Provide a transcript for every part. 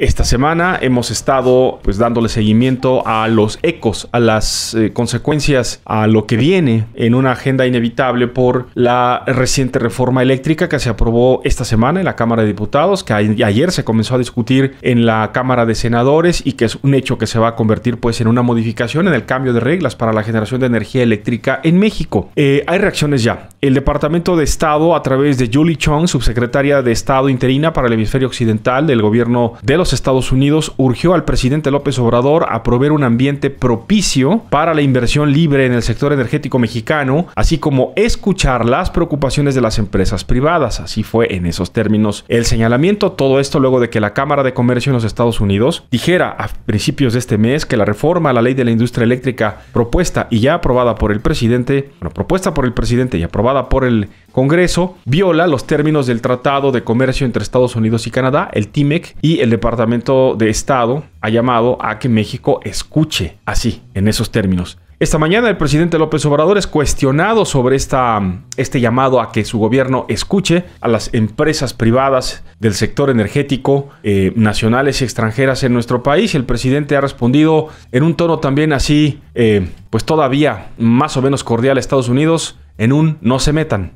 Esta semana hemos estado pues dándole seguimiento a los ecos, a las eh, consecuencias, a lo que viene en una agenda inevitable por la reciente reforma eléctrica que se aprobó esta semana en la Cámara de Diputados, que ayer se comenzó a discutir en la Cámara de Senadores y que es un hecho que se va a convertir pues en una modificación en el cambio de reglas para la generación de energía eléctrica en México. Eh, hay reacciones ya el Departamento de Estado, a través de Julie Chong, subsecretaria de Estado interina para el hemisferio occidental del gobierno de los Estados Unidos, urgió al presidente López Obrador a proveer un ambiente propicio para la inversión libre en el sector energético mexicano, así como escuchar las preocupaciones de las empresas privadas. Así fue en esos términos el señalamiento. Todo esto luego de que la Cámara de Comercio en los Estados Unidos dijera a principios de este mes que la reforma a la ley de la industria eléctrica propuesta y ya aprobada por el presidente, bueno, propuesta por el presidente y aprobada por el Congreso, viola los términos del Tratado de Comercio entre Estados Unidos y Canadá, el TIMEC, y el Departamento de Estado ha llamado a que México escuche así, en esos términos. Esta mañana el presidente López Obrador es cuestionado sobre esta, este llamado a que su gobierno escuche a las empresas privadas del sector energético eh, nacionales y extranjeras en nuestro país. El presidente ha respondido en un tono también así, eh, pues todavía más o menos cordial a Estados Unidos en un no se metan?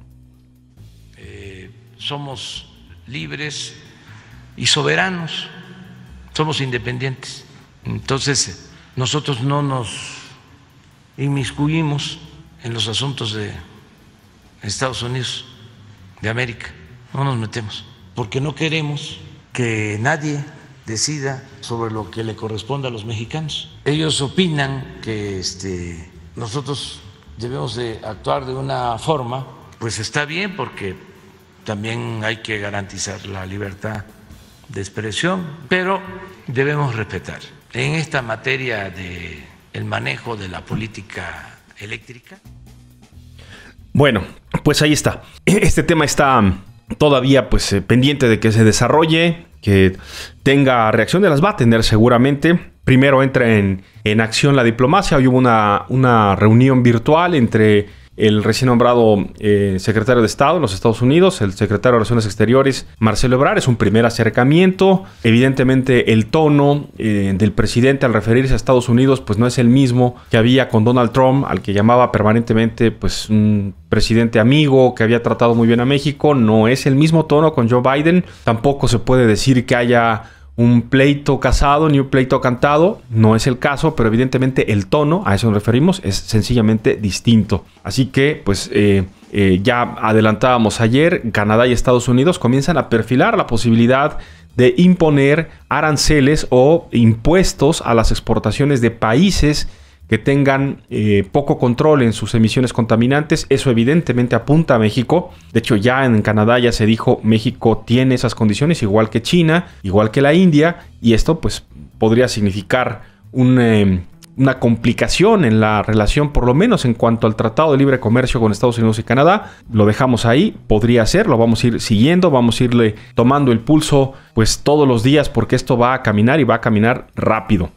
Eh, somos libres y soberanos, somos independientes. Entonces, nosotros no nos inmiscuimos en los asuntos de Estados Unidos, de América, no nos metemos, porque no queremos que nadie decida sobre lo que le corresponde a los mexicanos. Ellos opinan que este, nosotros debemos de actuar de una forma, pues está bien porque también hay que garantizar la libertad de expresión, pero debemos respetar. En esta materia de el manejo de la política eléctrica. Bueno, pues ahí está. Este tema está todavía pues eh, pendiente de que se desarrolle, que tenga reacción, de las va a tener seguramente primero entra en, en acción la diplomacia. Hoy hubo una, una reunión virtual entre el recién nombrado eh, secretario de Estado de los Estados Unidos, el secretario de Relaciones Exteriores, Marcelo Ebrard. Es un primer acercamiento. Evidentemente el tono eh, del presidente al referirse a Estados Unidos pues no es el mismo que había con Donald Trump, al que llamaba permanentemente pues un presidente amigo que había tratado muy bien a México. No es el mismo tono con Joe Biden. Tampoco se puede decir que haya un pleito casado ni un pleito cantado. No es el caso, pero evidentemente el tono, a eso nos referimos, es sencillamente distinto. Así que, pues... Eh, eh, ya adelantábamos ayer, Canadá y Estados Unidos comienzan a perfilar la posibilidad de imponer aranceles o impuestos a las exportaciones de países que tengan eh, poco control en sus emisiones contaminantes. Eso evidentemente apunta a México. De hecho, ya en Canadá ya se dijo México tiene esas condiciones, igual que China, igual que la India, y esto pues podría significar em, una complicación en la relación, por lo menos en cuanto al Tratado de Libre Comercio con Estados Unidos y Canadá. Lo dejamos ahí, podría ser, lo vamos a ir siguiendo, vamos a irle tomando el pulso pues todos los días porque esto va a caminar y va a caminar rápido.